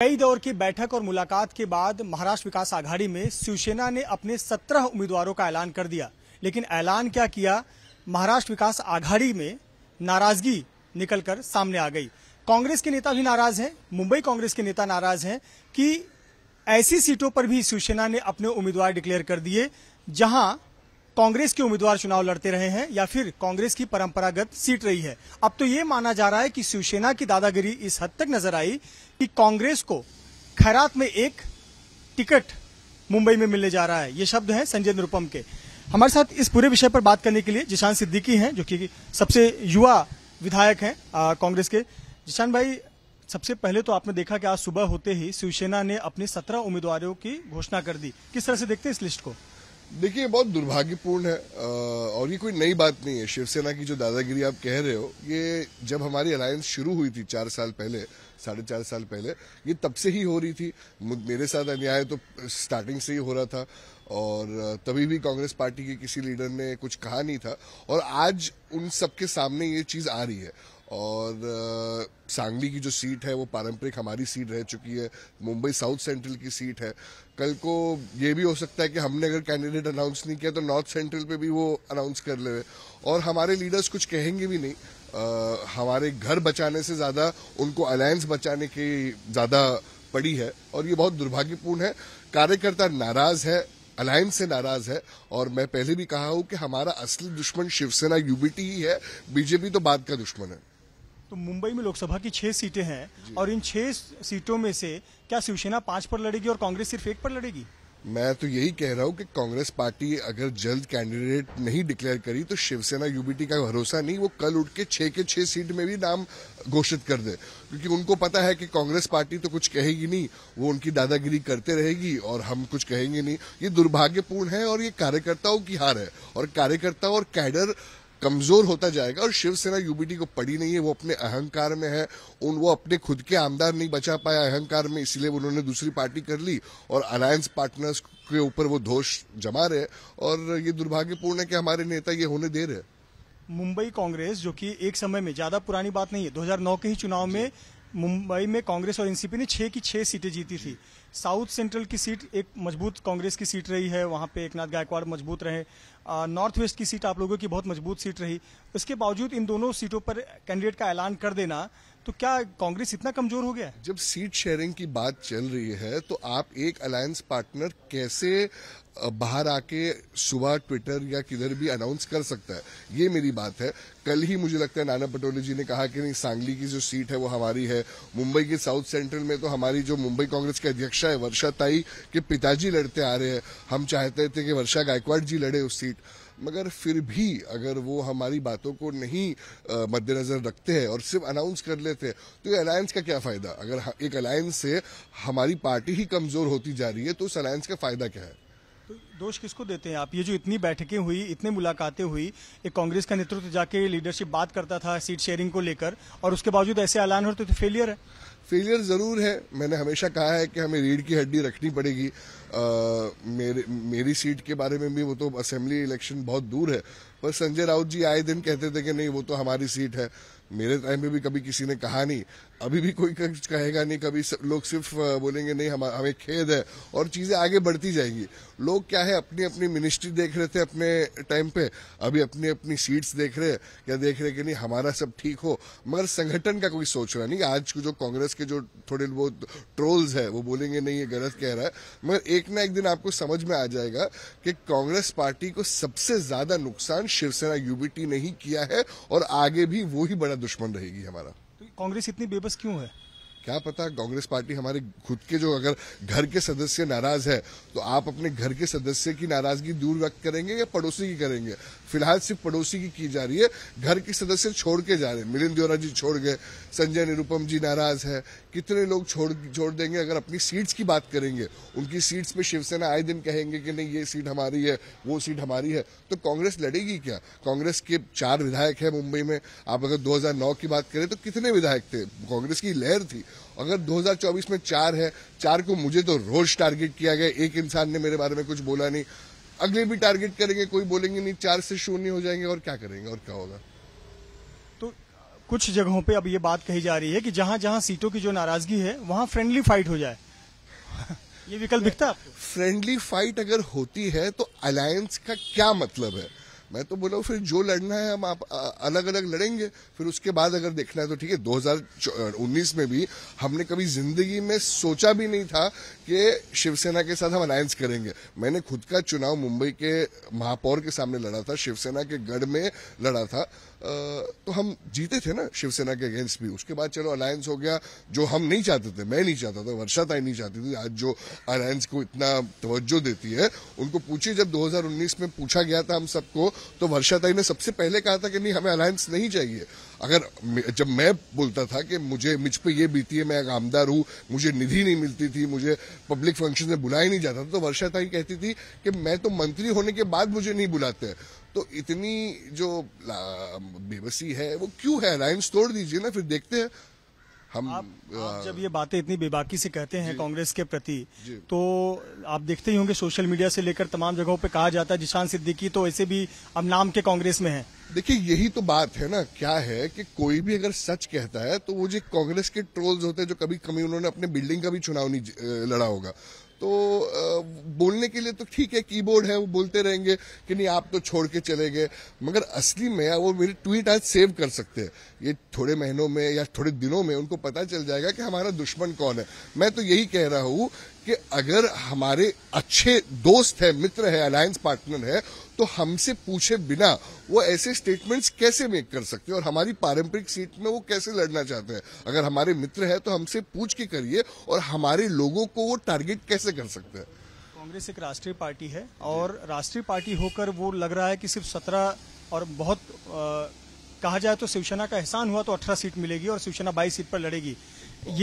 कई दौर की बैठक और मुलाकात के बाद महाराष्ट्र विकास आघाड़ी में शिवसेना ने अपने सत्रह उम्मीदवारों का ऐलान कर दिया लेकिन ऐलान क्या किया महाराष्ट्र विकास आघाड़ी में नाराजगी निकलकर सामने आ गई कांग्रेस के नेता भी नाराज हैं मुंबई कांग्रेस के नेता नाराज हैं कि ऐसी सीटों पर भी शिवसेना ने अपने उम्मीदवार डिक्लेयर कर दिए जहां कांग्रेस के उम्मीदवार चुनाव लड़ते रहे हैं या फिर कांग्रेस की परंपरागत सीट रही है अब तो ये माना जा रहा है कि शिवसेना की दादागिरी इस हद तक नजर आई कि कांग्रेस को खैरात में एक टिकट मुंबई में मिलने जा रहा है ये शब्द है संजय निरुपम के हमारे साथ इस पूरे विषय पर बात करने के लिए जिशान सिद्दीकी हैं जो कि सबसे युवा विधायक हैं कांग्रेस के जिशान भाई सबसे पहले तो आपने देखा कि आज सुबह होते ही शिवसेना ने अपने सत्रह उम्मीदवारों की घोषणा कर दी किस तरह से देखते हैं इस लिस्ट को देखिए बहुत दुर्भाग्यपूर्ण है और ये कोई नई बात नहीं है शिवसेना की जो दादागिरी आप कह रहे हो ये जब हमारी अलायंस शुरू हुई थी चार साल पहले साढ़े चार साल पहले ये तब से ही हो रही थी मेरे साथ अन्याय तो स्टार्टिंग से ही हो रहा था और तभी भी कांग्रेस पार्टी के किसी लीडर ने कुछ कहा नहीं था और आज उन सबके सामने ये चीज़ आ रही है और सांगली की जो सीट है वो पारंपरिक हमारी सीट रह चुकी है मुंबई साउथ सेंट्रल की सीट है कल को ये भी हो सकता है कि हमने अगर कैंडिडेट अनाउंस नहीं किया तो नॉर्थ सेंट्रल पे भी वो अनाउंस कर ले और हमारे लीडर्स कुछ कहेंगे भी नहीं आ, हमारे घर बचाने से ज़्यादा उनको अलायंस बचाने की ज़्यादा पड़ी है और ये बहुत दुर्भाग्यपूर्ण है कार्यकर्ता नाराज़ है अलायंस से नाराज है और मैं पहले भी कहा हूं कि हमारा असली दुश्मन शिवसेना यूबीटी ही है बीजेपी तो बाद का दुश्मन है तो मुंबई में लोकसभा की छह सीटें हैं और इन छह सीटों में से क्या शिवसेना पांच पर लड़ेगी और कांग्रेस सिर्फ एक पर लड़ेगी मैं तो यही कह रहा हूँ कि कांग्रेस पार्टी अगर जल्द कैंडिडेट नहीं डिक्लेयर करी तो शिवसेना यूबीटी का भरोसा नहीं वो कल उठ के छह के छह सीट में भी नाम घोषित कर दे क्योंकि उनको पता है कि कांग्रेस पार्टी तो कुछ कहेगी नहीं वो उनकी दादागिरी करते रहेगी और हम कुछ कहेंगे नहीं ये दुर्भाग्यपूर्ण है और ये कार्यकर्ताओं की हार है और कार्यकर्ता और कैडर कमजोर होता जाएगा और शिवसेना यूबीडी को पड़ी नहीं है वो अपने अहंकार में है उन वो अपने खुद के आमदार नहीं बचा पाया अहंकार में इसलिए उन्होंने दूसरी पार्टी कर ली और अलायंस पार्टनर्स के ऊपर वो दोष जमा रहे और ये दुर्भाग्यपूर्ण है कि हमारे नेता ये होने दे रहे मुंबई कांग्रेस जो कि एक समय में ज्यादा पुरानी बात नहीं है 2009 के ही चुनाव में मुंबई में कांग्रेस और एनसीपी ने छः की छः सीटें जीती थी साउथ सेंट्रल की सीट एक मजबूत कांग्रेस की सीट रही है वहाँ पे एकनाथ गायकवाड़ मजबूत रहे नॉर्थ वेस्ट की सीट आप लोगों की बहुत मजबूत सीट रही उसके बावजूद इन दोनों सीटों पर कैंडिडेट का ऐलान कर देना तो क्या कांग्रेस इतना कमजोर हो गया जब सीट शेयरिंग की बात चल रही है तो आप एक अलायंस पार्टनर कैसे बाहर आके सुबह ट्विटर या किधर भी अनाउंस कर सकता है ये मेरी बात है कल ही मुझे लगता है नाना पटोले जी ने कहा कि नहीं सांगली की जो सीट है वो हमारी है मुंबई के साउथ सेंट्रल में तो हमारी जो मुंबई कांग्रेस की अध्यक्षा है वर्षा ताई के पिताजी लड़ते आ रहे हैं हम चाहते थे कि वर्षा गायकवाड़ जी लड़े उस सीट मगर फिर भी अगर वो हमारी बातों को नहीं मद्देनजर रखते हैं और सिर्फ अनाउंस कर लेते हैं तो ये अलायंस का क्या फायदा अगर एक अलायंस से हमारी पार्टी ही कमजोर होती जा रही है तो उस अलायंस का फायदा क्या है तो दोष किसको देते हैं आप ये जो इतनी बैठकें हुई इतनी मुलाकातें हुई एक कांग्रेस का नेतृत्व जाके लीडरशिप बात करता था सीट शेयरिंग को लेकर और उसके बावजूद ऐसे ऐलान होते तो फेलियर है फेलियर ज़रूर है मैंने हमेशा कहा है कि हमें रीढ़ की हड्डी रखनी पड़ेगी मेरे मेरी सीट के बारे में भी वो तो असेंबली इलेक्शन बहुत दूर है पर संजय राउत जी आए दिन कहते थे कि नहीं वो तो हमारी सीट है मेरे टाइम में भी कभी किसी ने कहा नहीं अभी भी कोई कहेगा नहीं कभी लोग सिर्फ बोलेंगे नहीं हम हमें खेद है और चीज़ें आगे बढ़ती जाएंगी लोग क्या है अपनी अपनी मिनिस्ट्री देख रहे थे अपने टाइम पे अभी अपनी अपनी सीट्स देख रहे या देख रहे कि नहीं हमारा सब ठीक हो मगर संगठन का कोई सोच रहा नहीं आज जो कांग्रेस के जो थोड़े बहुत ट्रोल्स है वो बोलेंगे नहीं ये गलत कह रहा है मगर एक ना एक दिन आपको समझ में आ जाएगा कि कांग्रेस पार्टी को सबसे ज्यादा नुकसान शिवसेना यूबीटी ने ही किया है और आगे भी वो ही बड़ा दुश्मन रहेगी हमारा तो कांग्रेस इतनी बेबस क्यों है क्या पता कांग्रेस पार्टी हमारे खुद के जो अगर घर के सदस्य नाराज है तो आप अपने घर के सदस्य की नाराजगी दूर व्यक्त करेंगे या पड़ोसी की करेंगे फिलहाल सिर्फ पड़ोसी की की जा रही है घर के सदस्य छोड़ के जा रहे हैं मिलिंद द्योरा जी छोड़ गए संजय निरुपम जी नाराज है कितने लोग छोड़ छोड़ देंगे अगर अपनी सीट्स की बात करेंगे उनकी सीट्स पे शिवसेना आए दिन कहेंगे कि नहीं ये सीट हमारी है वो सीट हमारी है तो कांग्रेस लड़ेगी क्या कांग्रेस के चार विधायक है मुंबई में आप अगर दो की बात करें तो कितने विधायक थे कांग्रेस की लहर थी अगर 2024 में चार है चार को मुझे तो रोज टारगेट किया गया एक इंसान ने मेरे बारे में कुछ बोला नहीं अगले भी टारगेट करेंगे कोई बोलेंगे नहीं चार से शून्य हो जाएंगे और क्या करेंगे और क्या होगा तो कुछ जगहों पे अब ये बात कही जा रही है कि जहां जहां सीटों की जो नाराजगी है वहां फ्रेंडली फाइट हो जाए ये विकल्प दिखता फ्रेंडली फाइट अगर होती है तो अलायंस का क्या मतलब है मैं तो बोला फिर जो लड़ना है हम आप अलग अलग लड़ेंगे फिर उसके बाद अगर देखना है तो ठीक है 2019 में भी हमने कभी जिंदगी में सोचा भी नहीं था कि शिवसेना के साथ हम अलायंस करेंगे मैंने खुद का चुनाव मुंबई के महापौर के सामने लड़ा था शिवसेना के गढ़ में लड़ा था तो हम जीते थे ना शिवसेना के अगेंस्ट भी उसके बाद चलो अलायंस हो गया जो हम नहीं चाहते थे मैं नहीं चाहता था वर्षा ताई नहीं चाहती थी आज जो अलायंस को इतना तवज्जो देती है उनको पूछिए जब 2019 में पूछा गया था हम सबको तो वर्षाताई ने सबसे पहले कहा था कि नहीं हमें अलायंस नहीं चाहिए अगर जब मैं बोलता था कि मुझे मुझ पर यह बीती है मैं आमदार हूं मुझे निधि नहीं मिलती थी मुझे पब्लिक फंक्शन में बुलाया नहीं जाता था तो वर्षाताई कहती थी कि मैं तो मंत्री होने के बाद मुझे नहीं बुलाते तो इतनी जो बेबसी है वो क्यों है अलायंस तोड़ दीजिए ना फिर देखते हैं हम आप, आप जब ये बातें इतनी बेबाकी से कहते हैं कांग्रेस के प्रति तो आप देखते ही होंगे सोशल मीडिया से लेकर तमाम जगहों पे कहा जाता है जिशान सिद्दीकी तो ऐसे भी अब नाम के कांग्रेस में है देखिए यही तो बात है ना क्या है कि कोई भी अगर सच कहता है तो वो जो कांग्रेस के ट्रोल्स होते हैं जो कभी कभी उन्होंने अपने बिल्डिंग का भी चुनाव नहीं लड़ा होगा तो बोलने के लिए तो ठीक है कीबोर्ड है वो बोलते रहेंगे कि नहीं आप तो छोड़ के चले गए मगर असली में वो मेरी ट्वीट आज सेव कर सकते हैं ये थोड़े महीनों में या थोड़े दिनों में उनको पता चल जाएगा कि हमारा दुश्मन कौन है मैं तो यही कह रहा हूं कि अगर हमारे अच्छे दोस्त है मित्र है अलायंस पार्टनर है तो हमसे पूछे बिना वो ऐसे स्टेटमेंट्स कैसे मेक कर सकते हैं और हमारी पारंपरिक सीट में वो कैसे लड़ना चाहते हैं अगर हमारे मित्र है तो हमसे पूछ के करिए और हमारे लोगों को वो टारगेट कैसे कर सकते हैं कांग्रेस एक राष्ट्रीय पार्टी है और राष्ट्रीय पार्टी होकर वो लग रहा है कि सिर्फ सत्रह और बहुत आ, कहा जाए तो शिवसेना का एहसान हुआ तो अठारह सीट मिलेगी और शिवसेना बाईस सीट पर लड़ेगी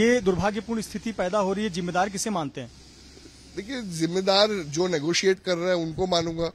ये दुर्भाग्यपूर्ण स्थिति पैदा हो रही है जिम्मेदार किसे मानते हैं देखिए जिम्मेदार जो नेगोशिएट कर रहे हैं उनको मानूंगा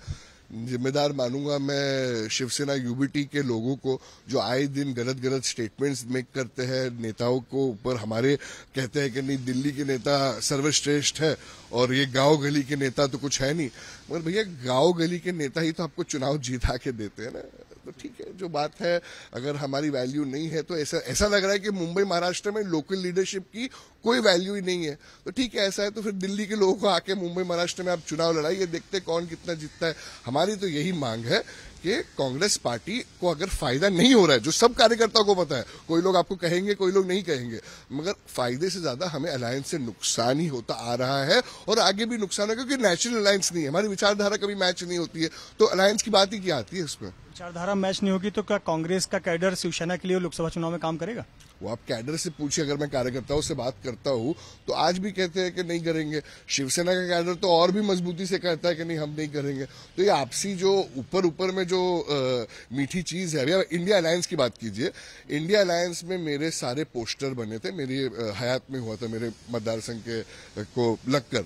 जिम्मेदार मानूंगा मैं शिवसेना यूबीटी के लोगों को जो आए दिन गलत गलत स्टेटमेंट्स मेक करते हैं नेताओं को ऊपर हमारे कहते हैं कि नहीं दिल्ली के नेता सर्वश्रेष्ठ है और ये गांव गली के नेता तो कुछ है नहीं मगर भैया गांव गली के नेता ही तो आपको चुनाव जीता के देते हैं ना तो ठीक है जो बात है अगर हमारी वैल्यू नहीं है तो ऐसा ऐसा लग रहा है कि मुंबई महाराष्ट्र में लोकल लीडरशिप की कोई वैल्यू ही नहीं है तो ठीक है ऐसा है तो फिर दिल्ली के लोगों को आके मुंबई महाराष्ट्र में आप चुनाव लड़ाइए देखते कौन कितना जीतता है हमारी तो यही मांग है कि कांग्रेस पार्टी को अगर फायदा नहीं हो रहा है जो सब कार्यकर्ताओं को पता है कोई लोग आपको कहेंगे कोई लोग नहीं कहेंगे मगर फायदे से ज्यादा हमें अलायंस से नुकसान ही होता आ रहा है और आगे भी नुकसान है क्योंकि नेचुरल अलायंस नहीं है हमारी विचारधारा कभी मैच नहीं होती है तो अलायंस की बात ही क्या आती है उसमें विचारधारा मैच नहीं होगी तो क्या कांग्रेस का कैडर शिवसेना के लिए लोकसभा चुनाव में काम करेगा वो आप कैडर से पूछिए अगर मैं कार्यकर्ताओं से बात करता हूँ तो आज भी कहते हैं कि नहीं करेंगे शिवसेना का कैडर तो और भी मजबूती से कहता है कि नहीं हम नहीं करेंगे तो ये आपसी जो ऊपर ऊपर में जो आ, मीठी चीज है अभी इंडिया अलायंस की बात कीजिए इंडिया अलायंस में मेरे सारे पोस्टर बने थे मेरी हयात में हुआ था मेरे मतदार संघ के को लगकर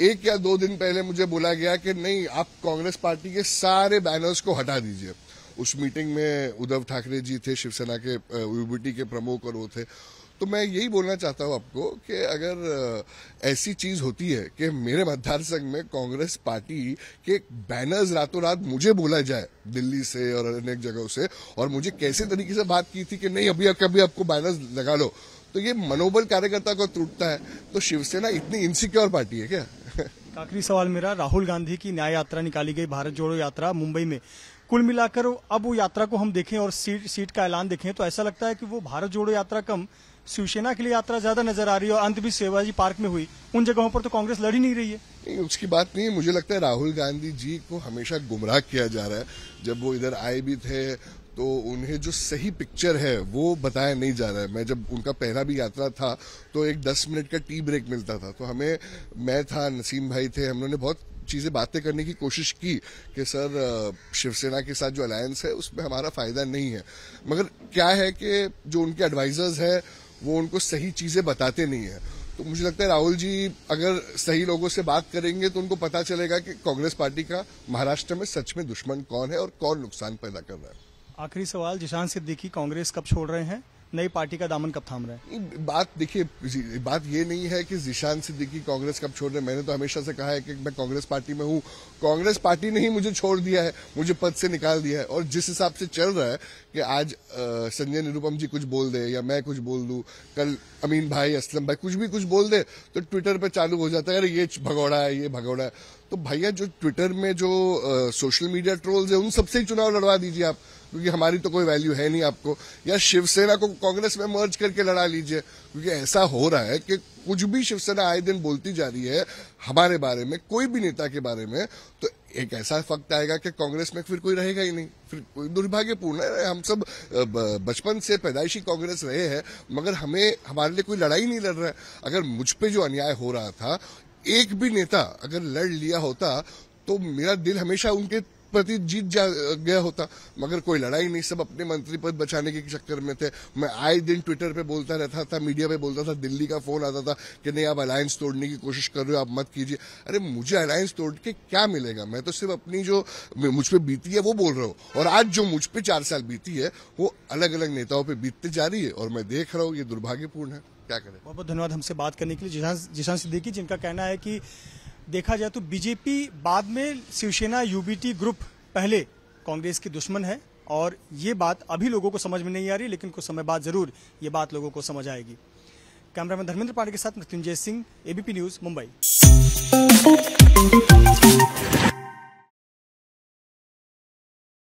एक या दो दिन पहले मुझे बोला गया कि नहीं आप कांग्रेस पार्टी के सारे बैनर्स को हटा दीजिए उस मीटिंग में उद्धव ठाकरे जी थे शिवसेना के यूबीटी के प्रमुख और वो थे तो मैं यही बोलना चाहता हूं आपको कि अगर ऐसी चीज होती है कि मेरे मतदार संघ में कांग्रेस पार्टी के बैनर्स रातों रात मुझे बोला जाए दिल्ली से और अनेक जगहों से और मुझे कैसे तरीके से बात की थी कि नहीं अभी कभी आपको बैनर्स लगा लो तो ये मनोबल कार्यकर्ता को त्रुटता है तो शिवसेना इतनी इनसिक्योर पार्टी है क्या आखिरी सवाल मेरा राहुल गांधी की न्याय यात्रा निकाली गई भारत जोड़ो यात्रा मुंबई में कुल मिलाकर अब वो यात्रा को हम देखें और सीट सीट का ऐलान देखें तो ऐसा लगता है कि वो भारत जोड़ो यात्रा कम शिवसेना के लिए यात्रा ज्यादा नजर आ रही है और अंत भी सेवाजी पार्क में हुई उन जगहों पर तो कांग्रेस लड़ ही नहीं रही है नहीं उसकी बात नहीं है मुझे लगता है राहुल गांधी जी को हमेशा गुमराह किया जा रहा है जब वो इधर आए भी थे तो उन्हें जो सही पिक्चर है वो बताया नहीं जा रहा है मैं जब उनका पहला भी यात्रा था तो एक दस मिनट का टी ब्रेक मिलता था तो हमें मैं था नसीम भाई थे हम लोगों ने बहुत चीज़ें बातें करने की कोशिश की कि सर शिवसेना के साथ जो अलायंस है उसमें हमारा फ़ायदा नहीं है मगर क्या है कि जो उनके एडवाइज़र्स हैं वो उनको सही चीज़ें बताते नहीं हैं तो मुझे लगता है राहुल जी अगर सही लोगों से बात करेंगे तो उनको पता चलेगा कि कांग्रेस पार्टी का महाराष्ट्र में सच में दुश्मन कौन है और कौन नुकसान पैदा कर रहा है आखिरी सवाल जिशान सिद्दीकी कांग्रेस कब छोड़ रहे हैं नई पार्टी का दामन कब थाम रहे हैं बात देखिए बात ये नहीं है कि जिशान सिद्दीकी कांग्रेस कब छोड़ रहे मैंने तो हमेशा से कहा है कि मैं कांग्रेस पार्टी में हूँ कांग्रेस पार्टी ने ही मुझे छोड़ दिया है मुझे पद से निकाल दिया है और जिस हिसाब से चल रहा है कि आज संजय निरुपम जी कुछ बोल दे या मैं कुछ बोल दू कल अमीन भाई असलम भाई कुछ भी कुछ बोल दे तो ट्विटर पर चालू हो जाता है अरे ये भगौड़ा है ये भगौड़ा है तो भैया जो ट्विटर में जो सोशल मीडिया ट्रोल्स है उन सबसे ही चुनाव लड़वा दीजिए आप क्योंकि हमारी तो कोई वैल्यू है नहीं आपको या शिवसेना को कांग्रेस में मर्ज करके लड़ा लीजिए क्योंकि ऐसा हो रहा है कि कुछ भी शिवसेना आए दिन बोलती जा रही है हमारे बारे में कोई भी नेता के बारे में तो एक ऐसा वक्त आएगा कि कांग्रेस में फिर कोई रहेगा ही नहीं फिर दुर्भाग्यपूर्ण है हम सब बचपन से पैदाइशी कांग्रेस रहे हैं मगर हमें हमारे लिए कोई लड़ाई नहीं लड़ रहा है अगर मुझ पर जो अन्याय हो रहा था एक भी नेता अगर लड़ लिया होता तो मेरा दिल हमेशा उनके प्रति जीत जा गया होता मगर कोई लड़ाई नहीं सब अपने मंत्री पद बचाने के चक्कर में थे मैं आए दिन ट्विटर पे बोलता रहता था मीडिया पे बोलता था दिल्ली का फोन आता था कि नहीं आप अलायंस तोड़ने की कोशिश कर रहे हो आप मत कीजिए अरे मुझे अलायंस तोड़ के क्या मिलेगा मैं तो सिर्फ अपनी जो मुझ पर बीती है वो बोल रहा हूँ और आज जो मुझ पर चार साल बीती है वो अलग अलग नेताओं पर बीतते जा रही है और मैं देख रहा हूँ ये दुर्भाग्यपूर्ण है क्या करें बहुत बहुत धन्यवाद हमसे बात करने के लिए जिशान सिद्दीकी जिनका कहना है कि देखा जाए तो बीजेपी बाद में शिवसेना यूबीटी ग्रुप पहले कांग्रेस की दुश्मन है और ये बात अभी लोगों को समझ में नहीं आ रही लेकिन कुछ समय बाद जरूर ये बात लोगों को समझ आएगी कैमरामैन धर्मेंद्र पांडे के साथ मृत्युंजय सिंह एबीपी न्यूज मुंबई